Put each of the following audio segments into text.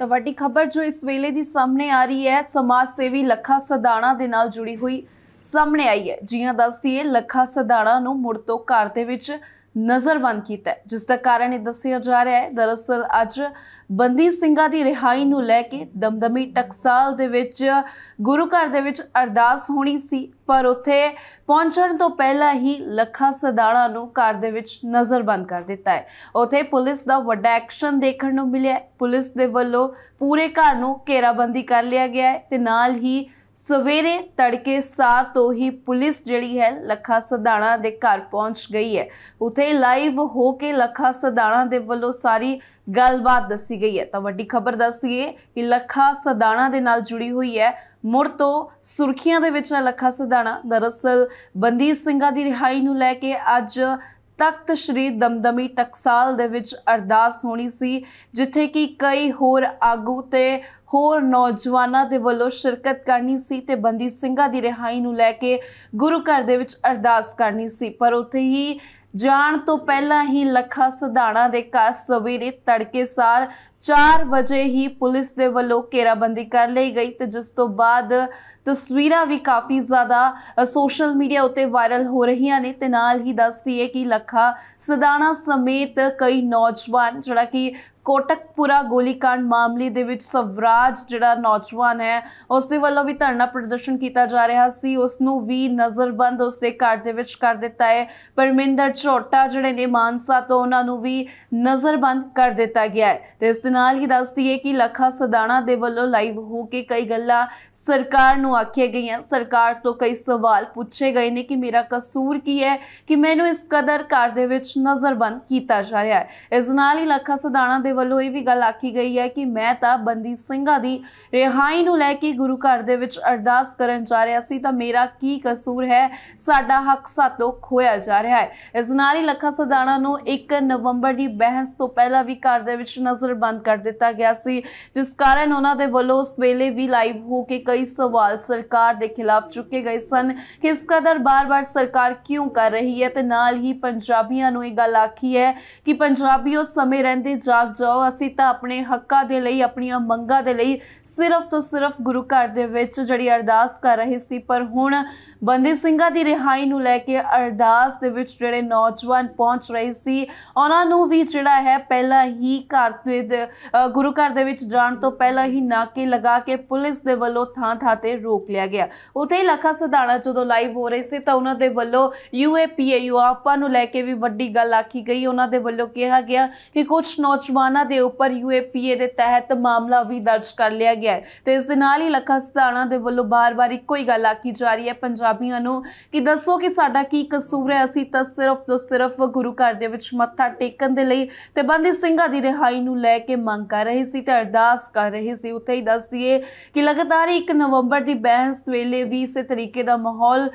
ਤਾਂ ਵੱਡੀ ਖਬਰ ਜੋ ਇਸ ਵੇਲੇ ਦੀ ਸਾਹਮਣੇ ਆ ਰਹੀ ਹੈ ਸਮਾਜ ਸੇਵੀ ਲੱਖਾ ਸਦਾਣਾ ਦੇ ਨਾਲ ਜੁੜੀ ਹੋਈ ਸਾਹਮਣੇ ਆਈ ਹੈ ਜੀਆਂ ਦੱਸਦੀ ਹੈ ਲੱਖਾ ਸਦਾਣਾ ਨੂੰ ਮੁਰਤੋਂ ਘਰ ਦੇ ਵਿੱਚ ਨਜ਼ਰਬੰਦ ਕੀਤਾ ਜਿਸ ਦਾ ਕਾਰਨ ਇਹ ਦੱਸਿਆ ਜਾ ਰਿਹਾ ਹੈ ਦਰਅਸਲ ਅੱਜ ਬੰਦੀ ਸਿੰਘਾਂ ਦੀ ਰਿਹਾਈ ਨੂੰ ਲੈ ਕੇ ਦਮਦਮੀ ਟਕਸਾਲ ਦੇ ਵਿੱਚ ਗੁਰੂ ਘਰ ਦੇ ਵਿੱਚ ਅਰਦਾਸ ਹੋਣੀ ਸੀ ਪਰ ਉਥੇ ਪਹੁੰਚਣ ਤੋਂ ਪਹਿਲਾਂ ਹੀ ਲੱਖਾਂ ਸਦਾਣਾ ਨੂੰ ਘਰ ਦੇ ਵਿੱਚ ਨਜ਼ਰਬੰਦ ਕਰ ਦਿੱਤਾ ਹੈ ਉਥੇ ਪੁਲਿਸ ਦਾ ਵੱਡਾ ਐਕਸ਼ਨ ਦੇਖਣ ਨੂੰ ਮਿਲਿਆ ਪੁਲਿਸ ਦੇ ਵੱਲੋਂ ਪੂਰੇ ਘਰ ਨੂੰ ਘੇਰਾਬੰਦੀ ਕਰ ਲਿਆ ਗਿਆ ਹੈ ਤੇ ਨਾਲ ਹੀ ਸਵੇਰੇ ਤੜਕੇ ਸਾਰ ਤੋਂ ਹੀ ਪੁਲਿਸ ਜਿਹੜੀ ਹੈ ਲੱਖਾ ਸਦਾਣਾ ਦੇ ਘਰ ਪਹੁੰਚ ਗਈ ਹੈ ਉਥੇ ਲਾਈਵ ਹੋ ਕੇ ਲੱਖਾ ਸਦਾਣਾ ਦੇ ਵੱਲੋਂ ਸਾਰੀ ਗੱਲਬਾਤ ਦੱਸੀ ਗਈ ਹੈ ਤਾਂ ਵੱਡੀ ਖਬਰ ਦੱਸੀਏ ਕਿ ਲੱਖਾ ਸਦਾਣਾ ਦੇ ਨਾਲ ਜੁੜੀ ਹੋਈ ਹੈ ਮੁੜ ਤੋਂ ਸੁਰਖੀਆਂ ਦੇ ਵਿੱਚ ਲੱਖਾ ਸਦਾਣਾ ਦਰਅਸਲ ਬੰਦੀ ਸਿੰਘਾਂ ਦੀ ਰਿਹਾਈ ਨੂੰ ਲੈ ਕੇ ਅੱਜ ਤਖਤ ਸ਼੍ਰੀ ਦਮਦਮੀ ਟਕਸਾਲ ਦੇ ਵਿੱਚ ਅਰਦਾਸ ਹੋਣੀ ਸੀ ਜਿੱਥੇ ਕਿ ਕਈ ਹੋਰ ਆਗੂ ਤੇ ਹੋਰ ਨੌਜਵਾਨਾਂ ਦੇ ਵੱਲੋਂ ਸ਼ਿਰਕਤ ਕਰਨੀ ਸੀ ਤੇ ਬੰਦੀ ਸਿੰਘਾਂ ਦੀ ਰਿਹਾਈ ਨੂੰ ਲੈ ਕੇ ਗੁਰੂ ਘਰ ਦੇ ਵਿੱਚ ਅਰਦਾਸ ਕਰਨੀ ਸੀ ਪਰ ਉੱਥੇ ਹੀ ਜਾਣ ਤੋਂ ਪਹਿਲਾਂ ਹੀ ਲੱਖਾ ਸਧਾਣਾ ਦੇ ਘਰ ਸਵੇਰੇ ਤੜਕੇ ਸਾਰ 4 ਵਜੇ ਹੀ ਪੁਲਿਸ ਦੇ ਵੱਲੋਂ ਘੇਰਾਬੰਦੀ ਕਰ ਲਈ ਗਈ ਤੇ ਜਿਸ ਤੋਂ ਬਾਅਦ ਤਸਵੀਰਾਂ ਵੀ ਕਾਫੀ ਜ਼ਿਆਦਾ ਸੋਸ਼ਲ ਮੀਡੀਆ ਉੱਤੇ ਵਾਇਰਲ ਹੋ ਰਹੀਆਂ ਨੇ ਤੇ ਨਾਲ ਹੀ ਦੱਸਦੀ ਹੈ ਕਿ ਲੱਖਾ ਸਦਾਣਾ ਸਮੇਤ ਕਈ ਨੌਜਵਾਨ ਜਿਹੜਾ ਕਿ ਕੋਟਕਪੁਰਾ ਗੋਲੀकांड ਮਾਮਲੇ ਦੇ ਵਿੱਚ ਸਵਰਾਜ ਜਿਹੜਾ ਨੌਜਵਾਨ ਹੈ ਉਸ ਦੇ ਵੱਲੋਂ ਵੀ ਧਰਨਾ ਪ੍ਰਦਰਸ਼ਨ ਕੀਤਾ ਜਾ ਰਿਹਾ ਸੀ ਉਸ ਨੂੰ ਵੀ ਨਜ਼ਰਬੰਦ ਉਸ ਦੇ ਘਰ ਦੇ ਵਿੱਚ ਕਰ ਦਿੱਤਾ ਹੈ ਪਰਮਿੰਦਰ ਝੋਟਾ ਜਿਹੜੇ ਨੇ ਮਾਨਸਾ ਤੋਂ ਉਹਨਾਂ ਨੂੰ ਵੀ ਨਜ਼ਰਬੰਦ ਕਰ ਦਿੱਤਾ ਗਿਆ ਹੈ ਤੇ ਇਸ ਦੇ ਨਾਲ ਹੀ ਦੱਸ ਦਈਏ ਕਿ ਲੱਖਾ ਸਦਾਣਾ ਦੇ ਵੱਲੋਂ ਲਾਈਵ ਹੋ ਕੇ ਕਈ ਗੱਲਾਂ ਸਰਕਾਰ ਨੂੰ ਆਖੀਆਂ ਗਈਆਂ ਸਰਕਾਰ ਤੋਂ ਕਈ ਸਵਾਲ ਪੁੱਛੇ ਗਏ ਨੇ ਕਿ ਮੇਰਾ ਕਸੂਰ ਕੀ ਹੈ ਕਿ ਮੈਨੂੰ ਇਸ ਕਦਰ ਘਰ ਦੇ ਵਿੱਚ ਨਜ਼ਰਬੰਦ ਕੀਤਾ ਜਾ ਰਿਹਾ ਹੈ ਇਸ ਨਾਲ ਹੀ ਲੱਖਾ ਸਦਾਣਾ ਦੇ ਵੱਲੋਂ ਇਹ ਵੀ ਗੱਲ ਆਖੀ ਗਈ ਹੈ ਕਿ ਮੈਂ ਤਾਂ ਬੰਦੀ ਸਿੰਘਾਂ ਦੀ ਰਿਹਾਈ ਨੂੰ ਲੈ ਕੇ ਗੁਰੂ ਘਰ ਦੇ ਵਿੱਚ ਅਰਦਾਸ ਕਰਨ ਜਾ ਰਿਹਾ ਸੀ ਤਾਂ ਮੇਰਾ ਕੀ ਕਸੂਰ ਹੈ ਸਾਡਾ ਹੱਕ ਸਾਤੋਂ ਖੋਇਆ ਜਾ ਰਿਹਾ ਹੈ ਇਸ ਨਾਲ ਹੀ ਲੱਖਾ ਸਦਾਣਾ ਨੂੰ 1 ਨਵੰਬਰ ਦੀ ਬਹਿਸ ਤੋਂ ਪਹਿਲਾਂ ਵੀ ਘਰ ਦੇ ਵਿੱਚ ਨਜ਼ਰਬੰਦ ਬੰਦ ਕਰ ਦਿੱਤਾ ਗਿਆ ਸੀ ਜਿਸ ਕਾਰਨ ਉਹਨਾਂ ਦੇ ਵੱਲੋਂ ਉਸ ਵੇਲੇ ਵੀ ਲਾਈਵ ਹੋ ਕੇ ਕਈ ਸਵਾਲ ਸਰਕਾਰ ਦੇ ਖਿਲਾਫ ਚੁੱਕੇ ਗਏ ਸਨ ਕਿ ਇਸ ਕਦਰ ਬਾਰ-ਬਾਰ ਸਰਕਾਰ ਕਿਉਂ ਕਰ ਰਹੀ ਹੈ ਤੇ ਨਾਲ ਹੀ ਪੰਜਾਬੀਆਂ ਨੂੰ ਇਹ ਗੱਲ ਆਖੀ ਹੈ ਕਿ ਪੰਜਾਬੀਓ ਸਮੇਂ ਰਹਿੰਦੇ ਜਾਗ ਜਾਓ ਅਸੀਂ ਤਾਂ ਆਪਣੇ ਹੱਕਾਂ ਦੇ ਲਈ ਆਪਣੀਆਂ ਮੰਗਾਂ ਦੇ ਲਈ ਸਿਰਫ ਤੋਂ ਸਿਰਫ ਗੁਰੂ ਘਰ ਦੇ ਵਿੱਚ ਜਿਹੜੀ ਅਰਦਾਸ ਕਰ ਰਹੇ ਸੀ ਪਰ ਹੁਣ ਬੰਦੀ ਸਿੰਘਾਂ ਦੀ ਰਿਹਾਈ ਨੂੰ ਲੈ ਕੇ ਅਰਦਾਸ ਦੇ ਵਿੱਚ ਜਿਹੜੇ ਨੌਜਵਾਨ ਪਹੁੰਚ ਰਹੇ ਸੀ ਉਹਨਾਂ ਨੂੰ ਵੀ ਜਿਹੜਾ ਹੈ ਪਹਿਲਾਂ ਹੀ ਘਰ ਦੇ ਗੁਰੂ ਘਰ ਦੇ ਵਿੱਚ ਜਾਣ ਤੋਂ ਪਹਿਲਾਂ ਹੀ ਨਾਕੇ ਲਗਾ ਕੇ ਪੁਲਿਸ ਦੇ ਵੱਲੋਂ ਥਾਂ ਥਾਂ ਤੇ ਰੋਕ ਲਿਆ ਗਿਆ ਉਥੇ ਹੀ ਲੱਖਾ ਸਦਾਣਾ ਜਦੋਂ ਲਾਈਵ ਹੋ ਰਹੇ ਸੀ ਤਾਂ ਉਹਨਾਂ ਦੇ ਵੱਲੋਂ ਯੂ ਆਪਾਂ ਨੂੰ ਲੈ ਕੇ ਵੀ ਵੱਡੀ ਗੱਲ ਆਖੀ ਗਈ ਉਹਨਾਂ ਦੇ ਵੱਲੋਂ ਕਿਹਾ ਗਿਆ ਕਿ ਕੁਝ ਨੌਜਵਾਨਾਂ ਦੇ ਉੱਪਰ ਯੂਏਪੀਏ ਦੇ ਤਹਿਤ ਮਾਮਲਾ ਵੀ ਦਰਜ ਕਰ ਲਿਆ ਗਿਆ ਹੈ ਤੇ ਇਸ ਦੇ ਨਾਲ ਹੀ ਲੱਖਾ ਸਦਾਣਾ ਦੇ ਵੱਲੋਂ ਬਾਰ-ਬਾਰ ਇੱਕੋ ਹੀ ਗੱਲ ਆਖੀ ਜਾ ਰਹੀ ਹੈ ਪੰਜਾਬੀਆਂ ਨੂੰ ਕਿ ਦੱਸੋ ਕਿ ਸਾਡਾ ਕੀ ਕਸੂਰ ਹੈ ਅਸੀਂ ਤਾਂ ਸਿਰਫ ਤੋਂ ਸਿਰਫ ਗੁਰੂ ਘਰ ਦੇ ਵਿੱਚ ਮੱਥਾ ਟੇਕਣ ਦੇ ਲਈ ਤੇ ਬੰਦੀ ਸਿੰਘਾਂ ਦੀ ਰਿਹਾਈ ਨੂੰ ਲੈ ਕੇ ਮੰਗ ਕਰ ਰਹੀ ਸੀ ਤੇ ਅਰਦਾਸ ਕਰ ਰਹੀ ਸੀ ਉੱਥੇ ਹੀ ਦੱਸ ਦਈਏ ਕਿ ਲਗਾਤਾਰ 1 ਨਵੰਬਰ ਦੀ ਬਹਿਸ ਵੇਲੇ ਵੀ ਇਸੇ ਤਰੀਕੇ ਦਾ ਮਾਹੌਲ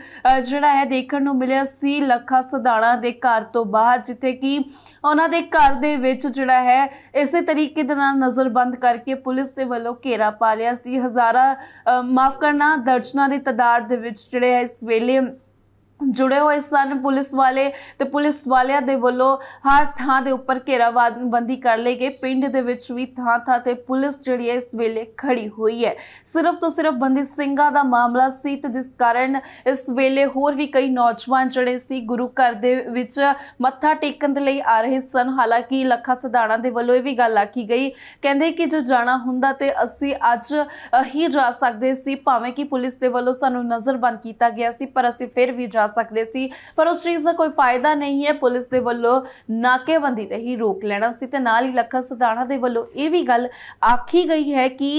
ਜਿਹੜਾ ਹੈ ਦੇਖਣ ਨੂੰ ਮਿਲਿਆ ਸੀ ਲੱਖਾ ਸਦਾਣਾ ਦੇ ਘਰ ਤੋਂ ਬਾਹਰ ਜਿੱਥੇ ਕਿ ਉਹਨਾਂ ਦੇ ਘਰ ਦੇ ਵਿੱਚ ਜਿਹੜਾ ਹੈ ਇਸੇ ਤਰੀਕੇ ਦੇ ਨਾਲ ਨਜ਼ਰਬੰਦ ਕਰਕੇ ਪੁਲਿਸ ਦੇ ਵੱਲੋਂ ਘੇਰਾ ਪਾ ਲਿਆ ਸੀ ਹਜ਼ਾਰਾਂ ਮਾਫ ਕਰਨਾ ਦਰਜਨਾਂ ਦੀ ਤਦਾਦ ਦੇ ਵਿੱਚ ਜਿਹੜੇ ਹੈ ਇਸ ਵੇਲੇ ਜੁੜੇ ਹੋਏ ਸਨ ਪੁਲਿਸ ਵਾਲੇ ਤੇ ਪੁਲਿਸ ਵਾਲਿਆਂ ਦੇ ਵੱਲੋਂ ਹਰ ਥਾਂ ਦੇ ਉੱਪਰ ਘੇਰਾਬੰਦੀ ਕਰ ਲਈ ਗਈ ਪਿੰਡ ਦੇ ਵਿੱਚ ਵੀ ਥਾਂ ਥਾਂ ਤੇ ਪੁਲਿਸ ਜਿਹੜੀ ਹੈ ਇਸ ਵੇਲੇ ਖੜੀ ਹੋਈ ਹੈ ਸਿਰਫ ਤੋਂ ਸਿਰਫ ਬੰਦੀ ਸਿੰਘਾਂ ਦਾ ਮਾਮਲਾ ਸੀ ਤੇ ਜਿਸ ਕਾਰਨ ਇਸ ਵੇਲੇ ਹੋਰ ਵੀ ਕਈ ਨੌਜਵਾਨ ਜਿਹੜੇ ਸੀ ਗੁਰੂ ਘਰ ਦੇ ਵਿੱਚ ਮੱਥਾ ਟੇਕਣ ਦੇ ਲਈ ਆ ਰਹੇ ਸਨ ਹਾਲਾਂਕਿ ਲੱਖਾ ਸਧਾਣਾ ਦੇ ਵੱਲੋਂ ਇਹ ਵੀ ਗੱਲ ਆਖੀ ਗਈ ਕਹਿੰਦੇ ਕਿ ਜੋ ਜਾਣਾ ਹੁੰਦਾ ਤੇ ਅਸੀਂ ਅੱਜ ਹੀ ਜਾ ਸਕਦੇ ਸੀ ਭਾਵੇਂ ਕਿ ਪੁਲਿਸ ਦੇ ਵੱਲੋਂ ਸਾਨੂੰ ਨਜ਼ਰਬੰਦ ਕੀਤਾ ਗਿਆ ਸੀ ਪਰ ਅਸੀਂ ਫਿਰ ਵੀ ਜਾ ਜਾ ਸਕਦੇ ਸੀ ਪਰ ਉਸ ਚੀਜ਼ ਦਾ ਕੋਈ ਫਾਇਦਾ ਨਹੀਂ ਹੈ ਪੁਲਿਸ ਦੇ ਵੱਲੋਂ ਨਾਕੇਬੰਦੀ ਤੇ ਹੀ ਰੋਕ ਲੈਣਾ ਸੀ ਤੇ ਨਾਲ ਹੀ ਲੱਖਾ ਸਦਾਣਾ ਦੇ ਵੱਲੋਂ ਇਹ ਵੀ ਗੱਲ ਆਖੀ ਗਈ ਹੈ ਕਿ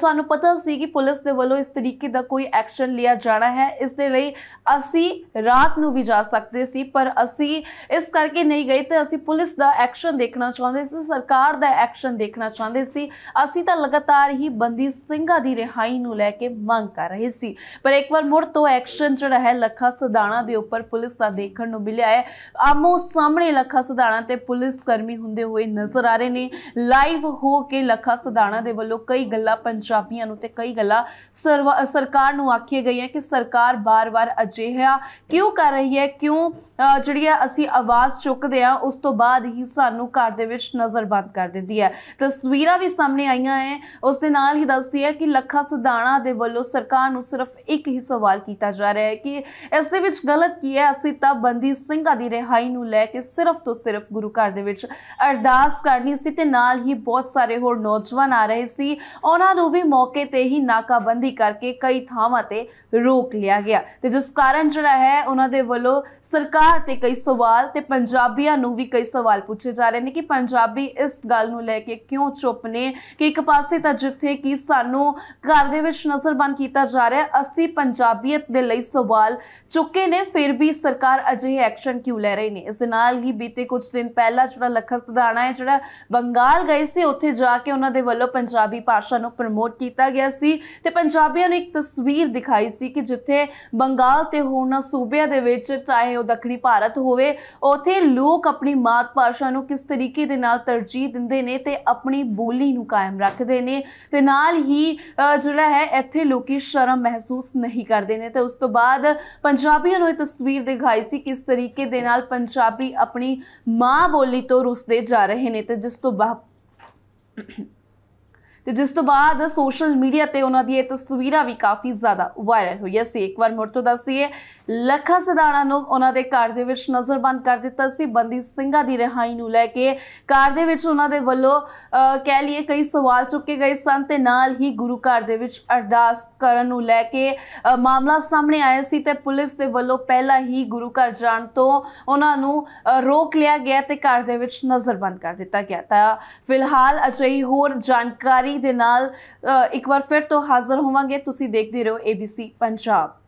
ਸਾਨੂੰ ਪਤਾ ਸੀ ਕਿ ਪੁਲਿਸ ਦੇ ਵੱਲੋਂ ਇਸ ਤਰੀਕੇ ਦਾ ਕੋਈ ਐਕਸ਼ਨ ਲਿਆ ਜਾਣਾ ਹੈ ਇਸ ਦੇ ਲਈ ਅਸੀਂ ਰਾਤ ਨੂੰ ਵੀ ਜਾ ਸਕਦੇ ਸੀ ਪਰ ਅਸੀਂ ਇਸ ਕਰਕੇ ਨਹੀਂ ਗਏ ਤੇ ਅਸੀਂ ਪੁਲਿਸ ਦਾ ਐਕਸ਼ਨ ਦੇਖਣਾ ਚਾਹੁੰਦੇ ਸੀ ਸਰਕਾਰ ਦਾ ਐਕਸ਼ਨ ਦੇਖਣਾ ਚਾਹੁੰਦੇ ਸੀ ਅਸੀਂ ਤਾਂ ਲਗਾਤਾਰ ਹੀ ਬੰਦੀ ਸਿੰਘਾਂ ਦੀ ਰਿਹਾਈ ਨੂੰ ਲੈ ਕੇ ਮੰਗ ਕਰ ਰਹੇ ਸੀ ਪਰ ਇੱਕ ਵਾਰ ਮੁੜ ਤੋਂ ਐਕਸ਼ਨ ਜਿਹੜਾ ਹੈ ਲੱਖਾ ਸਦਾਣਾ ਦੇ ਉੱਪਰ ਪੁਲਿਸ ਦਾ ਦੇਖਣ ਨੂੰ ਮਿਲਿਆ ਹੈ ਆਮੋ ਸਾਹਮਣੇ ਲੱਖਾ ਸਦਾਣਾ ਤੇ ਪੁਲਿਸ ਕਰਮੀ ਹੁੰਦੇ ਹੋਏ ਨਜ਼ਰ ਆ ਰਹੇ ਨੇ ਲਾਈਵ ਹੋ ਕੇ ਲੱਖਾ ਸਦਾਣਾ ਦੇ ਵੱਲੋਂ ਕਈ ਗੱਲਾਂ ਪੰਜਾਬੀਆਂ ਨੂੰ ਤੇ ਕਈ ਗੱਲਾਂ ਸਰਕਾਰ ਨੂੰ ਗਈ ਗਈਆਂ ਕਿ ਸਰਕਾਰ ਬਾਰ-ਬਾਰ ਅਜਿਹਾ ਕਿਉਂ ਕਰ ਰਹੀ ਹੈ ਕਿਉਂ ਜਿਹੜੀ ਅਸੀਂ ਆਵਾਜ਼ ਚੁੱਕਦੇ ਆ ਉਸ ਤੋਂ ਬਾਅਦ ਹੀ ਸਾਨੂੰ ਘਰ ਦੇ ਵਿੱਚ ਨਜ਼ਰਬੰਦ ਕਰ ਦਿੰਦੀ ਹੈ ਤਸਵੀਰਾਂ ਵੀ ਸਾਹਮਣੇ ਆਈਆਂ ਹੈ ਉਸ ਦੇ ਨਾਲ ਹੀ ਦੱਸਦੀ ਹੈ ਕਿ ਲੱਖਾ ਸਦਾਣਾ ਦੇ ਵੱਲੋਂ ਸਰਕਾਰ ਨੂੰ ਸਿਰਫ ਇੱਕ ਹੀ ਸਵਾਲ ਕੀਤਾ ਜਾ ਰਿਹਾ ਹੈ ਕਿ ਇਸ ਦੇ ਵਿੱਚ ਗਲਤ ਕੀ ਹੈ ਅਸੀਂ ਤਾਂ ਬੰਦੀ ਸਿੰਘਾਂ ਦੀ ਰਿਹਾਈ ਨੂੰ ਲੈ ਕੇ ਸਿਰਫ ਤੋਂ ਸਿਰਫ ਗੁਰੂ ਘਰ ਦੇ ਵਿੱਚ ਅਰਦਾਸ ਕਰਨੀ ਸੀ ਤੇ ਨਾਲ ਹੀ ਬਹੁਤ ਸਾਰੇ ਹੋਰ ਨੌਜਵਾਨ ਆ ਰਹੇ ਸੀ ਉਹਨਾਂ ਨੂੰ ਵੀ ਮੌਕੇ ਤੇ ਹੀ ਨਾਕਾਬੰਦੀ ਕਰਕੇ ਕਈ ਥਾਵਾਂ ਤੇ ਰੋਕ ਲਿਆ ਗਿਆ ਤੇ ਜਿਸ ਕਾਰਨ ਜਿਹੜਾ ਹੈ ਉਹਨਾਂ ਦੇ ਵੱਲੋਂ ਸਰਕਾਰ ਤੇ ਕਈ ਸਵਾਲ ਤੇ ਪੰਜਾਬੀਆਂ ਨੂੰ ਵੀ ਕਈ ਸਵਾਲ ਪੁੱਛੇ ਜਾ ਰਹੇ ਨੇ ਕਿ ਪੰਜਾਬੀ ਇਸ ਗੱਲ ਨੂੰ ਲੈ ਕੇ ਕਿਉਂ ਚੁੱਪ ਨੇ ਕਿ ਇੱਕ ਪਾਸੇ ਤਾਂ ਜਿੱਥੇ ਕਿ ਸਾਨੂੰ ਘਰ ਦੇ ਵਿੱਚ ਨਜ਼ਰਬੰਦ ਕੀਤਾ ਜਾ ਰਿਹਾ ਅਸੀਂ ਪੰਜਾਬੀਅਤ ਦੇ ਲਈ ਸਵਾਲ ਚੁੱਕ ਚੁੱਕੇ ਨੇ ਫਿਰ ਵੀ ਸਰਕਾਰ ਅਜਿਹੇ ਐਕਸ਼ਨ ਕਿਉਂ ਲੈ ਰਹੀ ਨਹੀਂ ਇਸ ਨਾਲ ਹੀ ਬੀਤੇ ਕੁਝ ਦਿਨ ਪਹਿਲਾਂ ਜਿਹੜਾ ਲਖਾ ਸਦਾਣਾ ਹੈ ਜਿਹੜਾ ਬੰਗਾਲ ਗਏ ਸੀ ਉੱਥੇ ਜਾ ਕੇ ਉਹਨਾਂ ਦੇ ਵੱਲੋਂ ਪੰਜਾਬੀ ਭਾਸ਼ਾ ਨੂੰ ਪ੍ਰਮੋਟ ਕੀਤਾ ਗਿਆ ਸੀ ਤੇ ਪੰਜਾਬੀਆਂ ਨੂੰ ਇੱਕ ਤਸਵੀਰ ਦਿਖਾਈ ਸੀ ਕਿ ਜਿੱਥੇ ਬੰਗਾਲ ਤੇ ਹੋਰਨਾਂ ਸੂਬਿਆਂ ਦੇ ਵਿੱਚ ਚਾਹੇ ਉਹ ਦੱਖਣੀ ਭਾਰਤ ਹੋਵੇ ਉੱਥੇ ਲੋਕ ਆਪਣੀ ਮਾਤ ਭਾਸ਼ਾ ਨੂੰ ਕਿਸ ਤਰੀਕੇ ਦੇ ਨਾਲ ਤਰਜੀਹ ਦਿੰਦੇ ਨੇ ਤੇ ਆਪਣੀ ਬੋਲੀ ਨੂੰ ਕਾਇਮ ਰੱਖਦੇ ਨੇ ਤੇ ਨਾਲ ਹੀ ਜਿਹੜਾ ਹੈ ਇੱਥੇ ਲੋਕੀ ਸ਼ਰਮ ਮਹਿਸੂਸ ਨਹੀਂ ਕਰਦੇ ਨੇ ਤੇ ਉਸ ਤੋਂ ਬਾਅਦ ਪੰਜਾਬ ਪੰਜਾਬੀਆਂ ਨੂੰ ਇਹ ਤਸਵੀਰ ਦਿਖਾਈ ਸੀ ਕਿਸ ਤਰੀਕੇ ਦੇ ਨਾਲ ਪੰਜਾਬੀ ਆਪਣੀ ਮਾਂ ਬੋਲੀ ਤੋਂ ਰੁੱਸਦੇ ਜਾ ਰਹੇ ਨੇ ਤੇ ਜਿਸ ਤੋਂ ਬਾਅਦ ਤੇ ਜਿਸ ਤੋਂ ਬਾਅਦ ਸੋਸ਼ਲ ਮੀਡੀਆ ਤੇ ਉਹਨਾਂ ਦੀ ਇਹ ਤਸਵੀਰਾਂ ਵੀ ਕਾਫੀ ਜ਼ਿਆਦਾ ਵਾਇਰਲ ਹੋਈਆਂ ਸੀ ਇੱਕ ਵਾਰ ਮੁੜ ਤੋਂ ਦੱਸੀਏ ਲੱਖਾ ਸਦਾਣਾ ਨੂੰ ਉਹਨਾਂ ਦੇ ਘਰ ਦੇ ਵਿੱਚ ਨਜ਼ਰਬੰਦ ਕਰ ਦਿੱਤਾ ਸੀ ਬੰਦੀ ਸਿੰਘਾਂ ਦੀ ਰਿਹਾਈ ਨੂੰ ਲੈ ਕੇ ਘਰ ਦੇ ਵਿੱਚ ਉਹਨਾਂ ਦੇ ਵੱਲੋਂ ਕਹਿ ਲਈਏ ਕਈ ਸਵਾਲ ਚੁੱਕੇ ਗਏ ਸਨ ਤੇ ਨਾਲ ਹੀ ਗੁਰੂ ਘਰ ਦੇ ਵਿੱਚ ਅਰਦਾਸ ਕਰਨ ਨੂੰ ਲੈ ਕੇ ਮਾਮਲਾ ਸਾਹਮਣੇ ਆਇਆ ਸੀ ਤੇ ਪੁਲਿਸ ਦੇ ਵੱਲੋਂ ਪਹਿਲਾਂ ਹੀ ਗੁਰੂ ਘਰ ਜਾਣ ਤੋਂ ਉਹਨਾਂ ਨੂੰ ਰੋਕ ਲਿਆ ਗਿਆ ਤੇ ਘਰ ਦੇ ਵਿੱਚ ਨਜ਼ਰਬੰਦ ਕਰ ਦਿੱਤਾ ਗਿਆ ਤਾਂ ਫਿਲਹਾਲ ਅਜਿਹੀ ਹੋਰ ਜਾਣਕਾਰੀ ਦੇ ਨਾਲ ਇੱਕ ਵਾਰ ਫਿਰ ਤੋਂ ਹਾਜ਼ਰ ਹੋਵਾਂਗੇ ਤੁਸੀਂ ਦੇਖਦੇ ਰਹੋ ABC ਪੰਜਾਬ